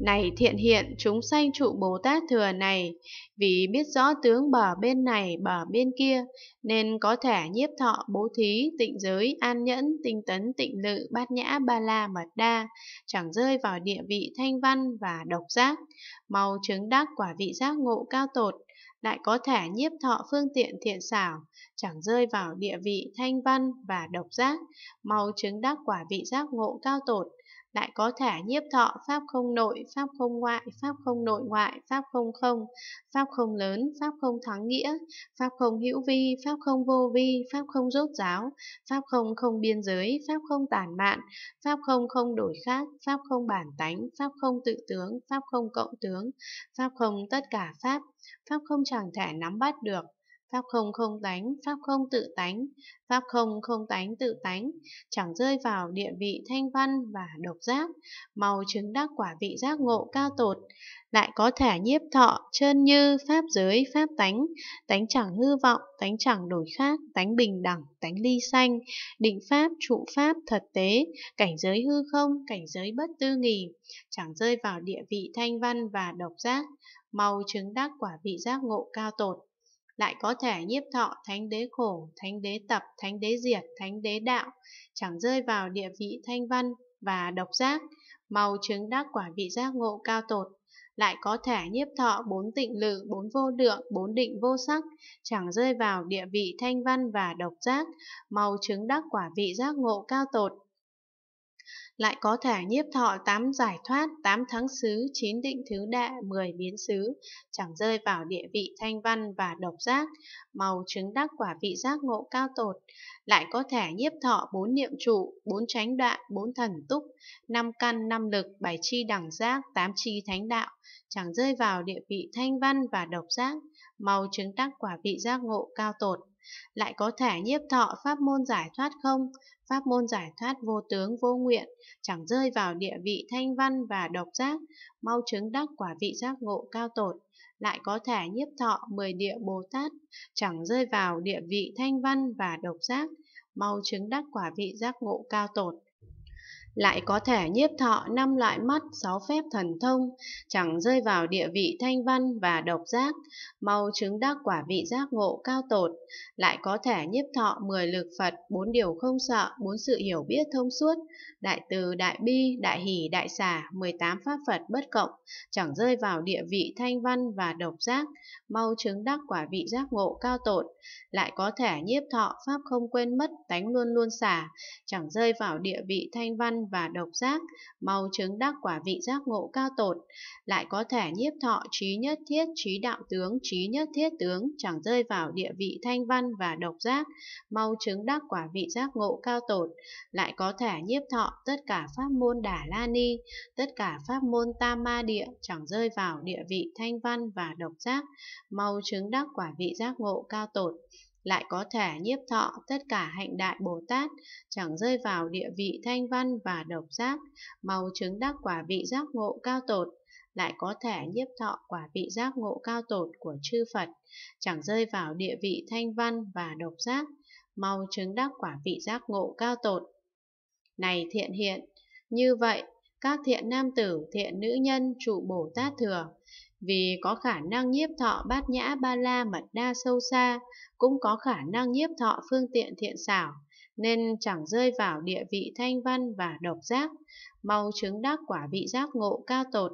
Này thiện hiện chúng sanh trụ Bồ Tát thừa này, vì biết rõ tướng bờ bên này bờ bên kia, nên có thể nhiếp thọ bố thí, tịnh giới, an nhẫn, tinh tấn, tịnh lự, bát nhã, ba la, mật đa, chẳng rơi vào địa vị thanh văn và độc giác, mau chứng đắc quả vị giác ngộ cao tột, lại có thể nhiếp thọ phương tiện thiện xảo, chẳng rơi vào địa vị thanh văn và độc giác, mau chứng đắc quả vị giác ngộ cao tột, lại có thể nhiếp thọ pháp không nội, pháp không ngoại, pháp không nội ngoại, pháp không không, pháp không lớn, pháp không thắng nghĩa, pháp không hữu vi, pháp không vô vi, pháp không rốt giáo, pháp không không biên giới, pháp không tản mạn, pháp không không đổi khác, pháp không bản tánh, pháp không tự tướng, pháp không cộng tướng, pháp không tất cả pháp, Pháp không chẳng thể nắm bắt được Pháp không không tánh, pháp không tự tánh, pháp không không tánh tự tánh, chẳng rơi vào địa vị thanh văn và độc giác, màu chứng đắc quả vị giác ngộ cao tột, lại có thể nhiếp thọ, trơn như, pháp giới, pháp tánh, tánh chẳng hư vọng, tánh chẳng đổi khác, tánh bình đẳng, tánh ly xanh, định pháp, trụ pháp, thật tế, cảnh giới hư không, cảnh giới bất tư nghỉ, chẳng rơi vào địa vị thanh văn và độc giác, màu chứng đắc quả vị giác ngộ cao tột lại có thể nhiếp thọ thánh đế khổ, thánh đế tập, thánh đế diệt, thánh đế đạo, chẳng rơi vào địa vị thanh văn và độc giác, màu chứng đắc quả vị giác ngộ cao tột, lại có thể nhiếp thọ bốn tịnh lự, bốn vô lượng, bốn định vô sắc, chẳng rơi vào địa vị thanh văn và độc giác, màu chứng đắc quả vị giác ngộ cao tột, lại có thả nhiếp thọ tám giải thoát, tám thắng xứ, chín định thứ đệ, mười biến xứ, chẳng rơi vào địa vị thanh văn và độc giác, màu chứng đắc quả vị giác ngộ cao tột, lại có thể nhiếp thọ bốn niệm trụ, bốn tránh đoạn, bốn thần túc, năm căn, năm lực, bảy chi đẳng giác, tám chi thánh đạo, chẳng rơi vào địa vị thanh văn và độc giác, màu chứng đắc quả vị giác ngộ cao tột lại có thể nhiếp thọ pháp môn giải thoát không, pháp môn giải thoát vô tướng vô nguyện, chẳng rơi vào địa vị thanh văn và độc giác, mau chứng đắc quả vị giác ngộ cao tột, lại có thể nhiếp thọ mười địa Bồ Tát, chẳng rơi vào địa vị thanh văn và độc giác, mau chứng đắc quả vị giác ngộ cao tột lại có thể nhiếp thọ năm loại mắt sáu phép thần thông chẳng rơi vào địa vị thanh văn và độc giác mau chứng đắc quả vị giác ngộ cao tột lại có thể nhiếp thọ mười lực phật bốn điều không sợ bốn sự hiểu biết thông suốt đại từ đại bi đại hỷ đại xả mười tám pháp phật bất cộng chẳng rơi vào địa vị thanh văn và độc giác mau chứng đắc quả vị giác ngộ cao tột lại có thể nhiếp thọ pháp không quên mất tánh luôn luôn xả chẳng rơi vào địa vị thanh văn và độc giác, mau chứng đắc quả vị giác ngộ cao tột, lại có thể nhiếp thọ trí nhất thiết trí đạo tướng, trí nhất thiết tướng, chẳng rơi vào địa vị thanh văn và độc giác, mau chứng đắc quả vị giác ngộ cao tột, lại có thể nhiếp thọ tất cả pháp môn đà la ni, tất cả pháp môn tam ma địa, chẳng rơi vào địa vị thanh văn và độc giác, mau chứng đắc quả vị giác ngộ cao tột lại có thể nhiếp thọ tất cả hạnh đại Bồ Tát, chẳng rơi vào địa vị thanh văn và độc giác, mau chứng đắc quả vị giác ngộ cao tột, lại có thể nhiếp thọ quả vị giác ngộ cao tột của chư Phật, chẳng rơi vào địa vị thanh văn và độc giác, mau chứng đắc quả vị giác ngộ cao tột. Này thiện hiện, như vậy, các thiện nam tử, thiện nữ nhân trụ Bồ Tát thừa, vì có khả năng nhiếp thọ bát nhã ba la mật đa sâu xa, cũng có khả năng nhiếp thọ phương tiện thiện xảo, nên chẳng rơi vào địa vị thanh văn và độc giác, mau chứng đắc quả vị giác ngộ cao tột.